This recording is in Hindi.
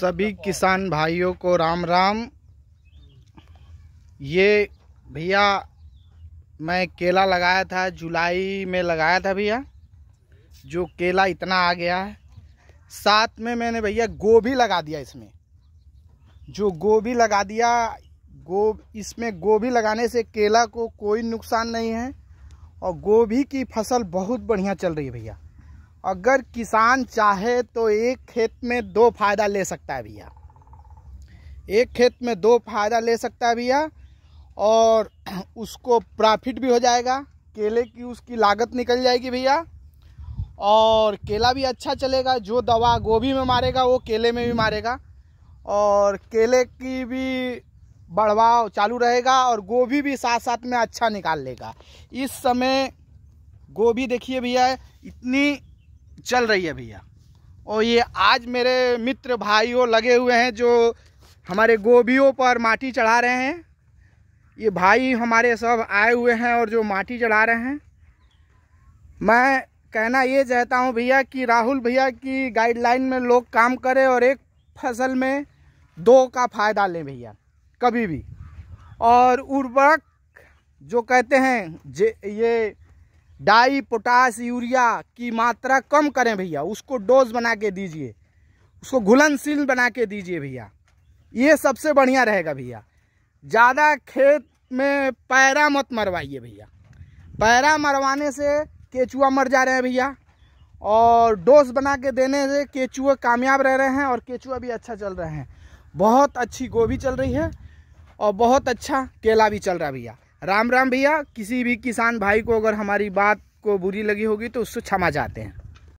सभी किसान भाइयों को राम राम ये भैया मैं केला लगाया था जुलाई में लगाया था भैया जो केला इतना आ गया है साथ में मैंने भैया गोभी लगा दिया इसमें जो गोभी लगा दिया गो इसमें गोभी लगाने से केला को कोई नुकसान नहीं है और गोभी की फसल बहुत बढ़िया चल रही है भैया अगर किसान चाहे तो एक खेत में दो फायदा ले सकता है भैया एक खेत में दो फायदा ले सकता है भैया और उसको प्रॉफिट भी हो जाएगा केले की उसकी लागत निकल जाएगी भैया और केला भी अच्छा चलेगा जो दवा गोभी में मारेगा वो केले में भी मारेगा और केले की भी बढ़वाव चालू रहेगा और गोभी भी साथ साथ में अच्छा निकाल लेगा इस समय गोभी देखिए भैया इतनी चल रही है भैया और ये आज मेरे मित्र भाइयों लगे हुए हैं जो हमारे गोभीों पर माटी चढ़ा रहे हैं ये भाई हमारे सब आए हुए हैं और जो माटी चढ़ा रहे हैं मैं कहना ये चाहता हूँ भैया कि राहुल भैया की गाइडलाइन में लोग काम करें और एक फसल में दो का फ़ायदा लें भैया कभी भी और उर्वरक जो कहते हैं जे ये डाई पोटास यूरिया की मात्रा कम करें भैया उसको डोज बना के दीजिए उसको घुलनशील बना के दीजिए भैया ये सबसे बढ़िया रहेगा भैया ज़्यादा खेत में पैरा मत मरवाइए भैया पैरा मरवाने से केचुआ मर जा रहे हैं भैया और डोज बना के देने से केचुए कामयाब रह रहे हैं और केचुआ भी अच्छा चल रहे हैं बहुत अच्छी गोभी चल रही है और बहुत अच्छा केला भी चल रहा है भैया राम राम भैया किसी भी किसान भाई को अगर हमारी बात को बुरी लगी होगी तो उससे क्षमा जाते हैं